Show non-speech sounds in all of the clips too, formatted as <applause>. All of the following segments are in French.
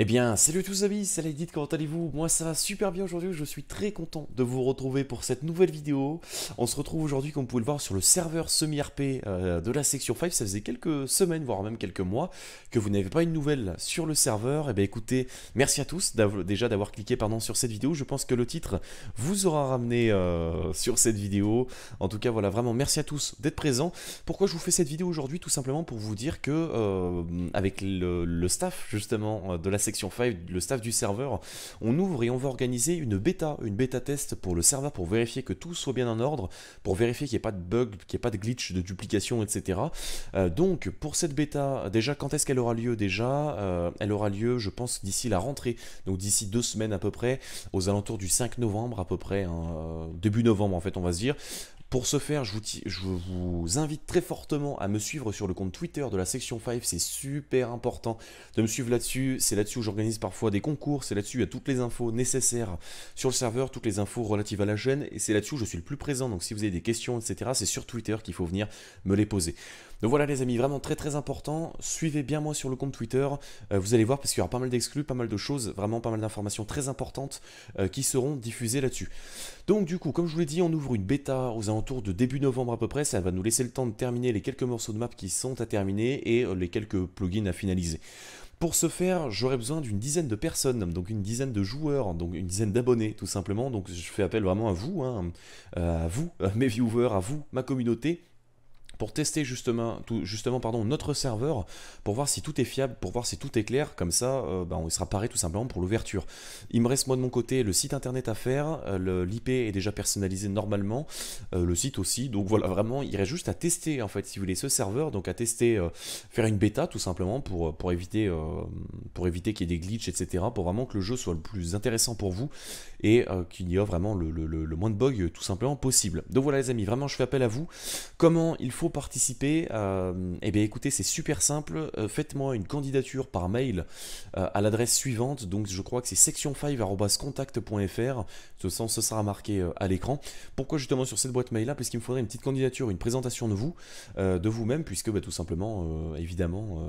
Eh bien, salut tous amis, c'est Edith, comment allez-vous Moi ça va super bien aujourd'hui, je suis très content de vous retrouver pour cette nouvelle vidéo. On se retrouve aujourd'hui, comme vous pouvez le voir, sur le serveur semi-RP euh, de la section 5. Ça faisait quelques semaines, voire même quelques mois, que vous n'avez pas une nouvelle sur le serveur. Eh bien écoutez, merci à tous déjà d'avoir cliqué sur cette vidéo. Je pense que le titre vous aura ramené euh, sur cette vidéo. En tout cas, voilà, vraiment merci à tous d'être présents. Pourquoi je vous fais cette vidéo aujourd'hui Tout simplement pour vous dire que, euh, avec le, staff justement de la section Section 5, le staff du serveur, on ouvre et on va organiser une bêta, une bêta test pour le serveur pour vérifier que tout soit bien en ordre, pour vérifier qu'il n'y ait pas de bug, qu'il n'y ait pas de glitch, de duplication, etc. Euh, donc pour cette bêta, déjà quand est-ce qu'elle aura lieu déjà euh, Elle aura lieu, je pense, d'ici la rentrée, donc d'ici deux semaines à peu près, aux alentours du 5 novembre à peu près, hein, euh, début novembre en fait on va se dire. Pour ce faire, je vous, invite très fortement à me suivre sur le compte Twitter de la section 5, c'est super important de me suivre là-dessus, c'est là-dessus où j'organise parfois des concours, c'est là-dessus où il y a toutes les infos nécessaires sur le serveur, toutes les infos relatives à la chaîne, et c'est là-dessus où je suis le plus présent, donc si vous avez des questions, etc., c'est sur Twitter qu'il faut venir me les poser. Donc voilà les amis, vraiment très très important. Suivez bien moi sur le compte Twitter. Euh, vous allez voir parce qu'il y aura pas mal d'exclus, pas mal de choses, vraiment pas mal d'informations très importantes euh, qui seront diffusées là-dessus. Donc du coup, comme je vous l'ai dit, on ouvre une bêta aux alentours de début novembre à peu près. Ça va nous laisser le temps de terminer les quelques morceaux de map qui sont à terminer et euh, les quelques plugins à finaliser. Pour ce faire, j'aurai besoin d'une dizaine de personnes, donc une dizaine de joueurs, donc une dizaine d'abonnés tout simplement. Donc je fais appel vraiment à vous, hein, à vous, <laughs> mes viewers, à vous, ma communauté, pour tester justement, tout, justement pardon, notre serveur, pour voir si tout est fiable, pour voir si tout est clair, comme ça euh, ben, on sera paré tout simplement pour l'ouverture. Il me reste moi de mon côté le site internet à faire, euh, l'IP est déjà personnalisé normalement, euh, le site aussi, donc voilà vraiment il reste juste à tester en fait si vous voulez ce serveur, donc à tester, faire une bêta tout simplement pour, pour éviter, pour éviter qu'il y ait des glitches etc, pour vraiment que le jeu soit le plus intéressant pour vous et qu'il y ait vraiment le, le moins de bugs tout simplement possible. Donc voilà les amis, vraiment je fais appel à vous, comment il faut participer, et euh, eh bien écoutez, c'est super simple. Euh, faites-moi une candidature par mail euh, à l'adresse suivante. Donc je crois que c'est section5@contact.fr. 5 Ce sens, ce sera marqué à l'écran. Pourquoi justement sur cette boîte mail là Parce qu'il me faudrait une petite candidature, une présentation de vous, de vous-même, puisque bah, tout simplement, évidemment,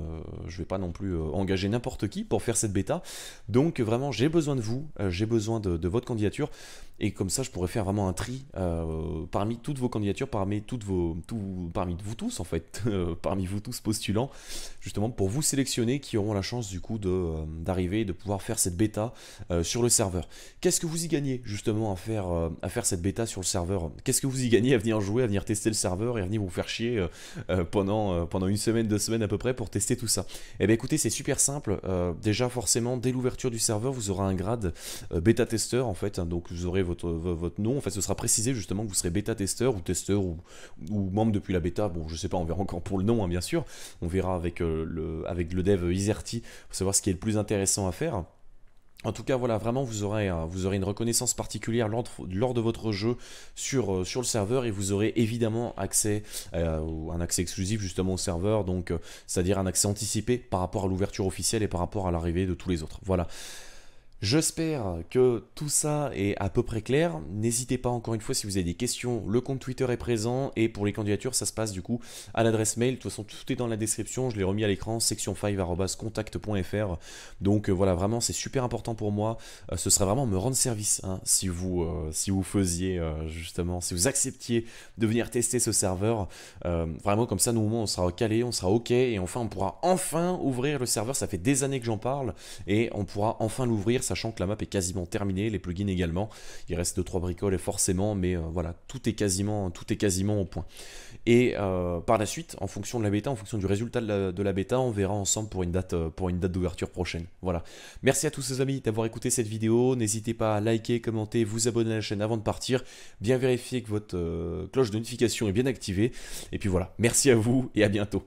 je vais pas non plus engager n'importe qui pour faire cette bêta. Donc vraiment, j'ai besoin de vous, j'ai besoin de votre candidature. Et comme ça, je pourrais faire vraiment un tri euh, parmi toutes vos candidatures, parmi, toutes vos, tout, parmi vous tous, en fait, <laughs> euh, parmi vous tous postulants, justement pour vous sélectionner qui auront la chance du coup euh, d'arriver et de pouvoir faire cette bêta sur le serveur. Qu'est-ce que vous y gagnez justement à faire, à faire cette bêta sur le serveur Qu'est-ce que vous y gagnez à venir jouer, à venir tester le serveur et à venir vous faire chier pendant, pendant une semaine, deux semaines à peu près pour tester tout ça et eh bien écoutez, c'est super simple. déjà, forcément, dès l'ouverture du serveur, vous aurez un grade bêta-testeur en fait, hein, donc vous aurez votre, nom. En fait, ce sera précisé justement que vous serez bêta-testeur ou testeur ou, ou, membre depuis la bêta. Bon, je sais pas, on verra encore pour le nom, hein, bien sûr. On verra avec, euh, le, avec le dev Iserti pour savoir ce qui est le plus intéressant à faire. En tout cas, voilà, vraiment, vous aurez, vous aurez une reconnaissance particulière lors de, votre jeu sur, euh, sur, le serveur et vous aurez évidemment accès, euh, un accès exclusif justement au serveur, donc c'est-à-dire un accès anticipé par rapport à l'ouverture officielle et par rapport à l'arrivée de tous les autres. Voilà. J'espère que tout ça est à peu près clair. N'hésitez pas encore une fois si vous avez des questions, le compte Twitter est présent et pour les candidatures ça se passe du coup à l'adresse mail. De toute façon tout est dans la description, je l'ai remis à l'écran, section5.contact.fr. Donc euh, voilà vraiment c'est super important pour moi. Euh, ce serait vraiment me rendre service hein, si, vous, euh, si vous faisiez justement, si vous acceptiez de venir tester ce serveur. vraiment comme ça nous au moins on sera calé, on sera ok et enfin on pourra enfin ouvrir le serveur. Ça fait des années que j'en parle et on pourra enfin l'ouvrir sachant que la map est quasiment terminée, les plugins également. Il reste 2-3 bricoles et forcément, mais euh, voilà, tout est quasiment, tout est quasiment au point. Et euh, par la suite, en fonction de la bêta, en fonction du résultat de la, bêta, on verra ensemble pour une date, euh, pour une date d'ouverture prochaine. Voilà. Merci à tous ces amis d'avoir écouté cette vidéo. N'hésitez pas à liker, commenter, vous abonner à la chaîne avant de partir. Bien vérifier que votre cloche de notification est bien activée. Et puis voilà. Merci à vous et à bientôt.